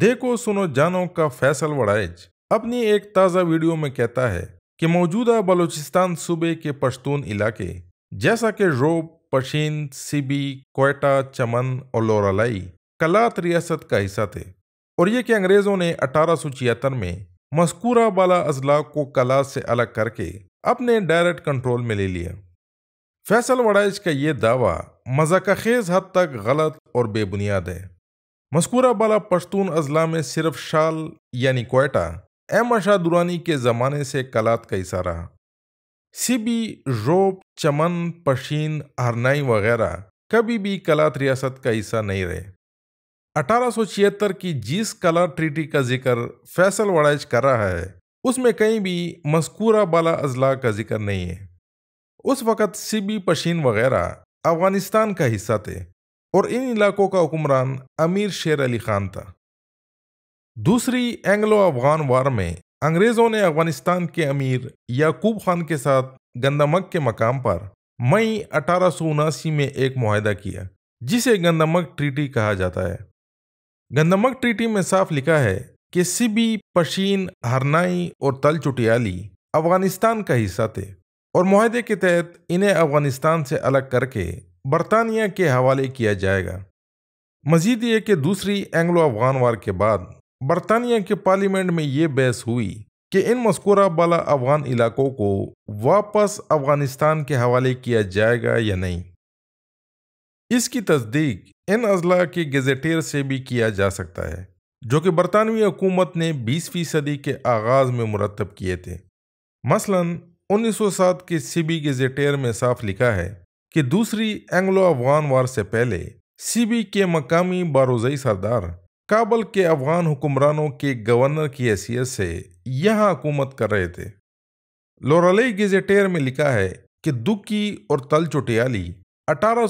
देखो सुनो जानो का फैसल वड़ाइज अपनी एक ताज़ा वीडियो में कहता है कि मौजूदा बलूचिस्तान सूबे के पश्तून इलाके जैसा कि रोब पशीन सीबी कोयटा चमन और लोरालाई कलात रियासत का हिस्सा थे और ये कि अंग्रेज़ों ने अठारह में मस्कूरा बाला अजला को कलात से अलग करके अपने डायरेक्ट कंट्रोल में ले लिया फैसल वड़ाइज का ये दावा मजाक खेज हद तक गलत और बेबुनियाद है मस्कूरा बाला पश्तून अजला में सिर्फ शाल यानी कोयटा एम अशा दुरानी के ज़माने से कलात का इशारा सिबी रोप चमन पशीन हरनाई वगैरह कभी भी कलात रियासत का हिस्सा नहीं रहे अठारह की जिस कला ट्रीटी का जिक्र फैसल वड़ाइज कर रहा है उसमें कहीं भी मस्कूरा बाला अजला का जिक्र नहीं है उस वक़्त सिबी पशीन वगैरह अफगानिस्तान का हिस्सा थे और इन इलाकों का हुक्मरान अमीर शेर अली खान था दूसरी एंग्लो अफगान वार में अंग्रेज़ों ने अफगानिस्तान के अमीर याकूब खान के साथ गंदमक के मकाम पर मई अठारह में एक माहिदा किया जिसे गंदमक ट्रीटी कहा जाता है गंदमक ट्रीटी में साफ लिखा है कि सिबी पशीन हरनाई और तल चुटियाली अफगानिस्तान का हिस्सा थे और माहदे के तहत इन्हें अफगानिस्तान से अलग करके बरतानिया के हवाले किया जाएगा मजीद ये कि दूसरी एंग्लो अफगान वार के बाद बरतानिया के पार्लियामेंट में ये बहस हुई कि इन मस्कुरा बाला अफगान इलाकों को वापस अफगानिस्तान के हवाले किया जाएगा या नहीं इसकी तस्दीक इन अजला के गजेटियर से भी किया जा सकता है जो कि बरतानवी हुकूमत ने बीसवीं सदी के आगाज़ में मुरतब किए थे मसला उन्नीस सौ सात के सीबी गजेटियर में साफ लिखा है कि दूसरी एंग्लो अफगान वार से पहले सीबी के मकामी बारोजई सरदार काबल के अफगान हुक्मरानों के गवर्नर की हैसियत से यहां हुकूमत कर रहे थे लोरलई गजेटेर में लिखा है कि दुकी और तल चुटियाली अठारह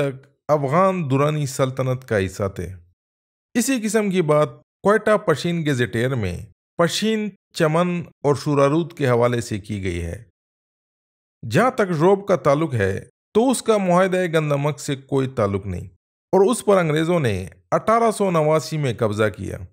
तक अफगान दुरानी सल्तनत का हिस्सा थे इसी किस्म की बात कोयटा पशीन गजेटेर में पशीन चमन और शुरारूत के हवाले से की गई है जहां तक रोब का ताल्लुक है तो उसका माहदे गंदमक से कोई ताल्लुक नहीं और उस पर अंग्रेज़ों ने अठारह में कब्ज़ा किया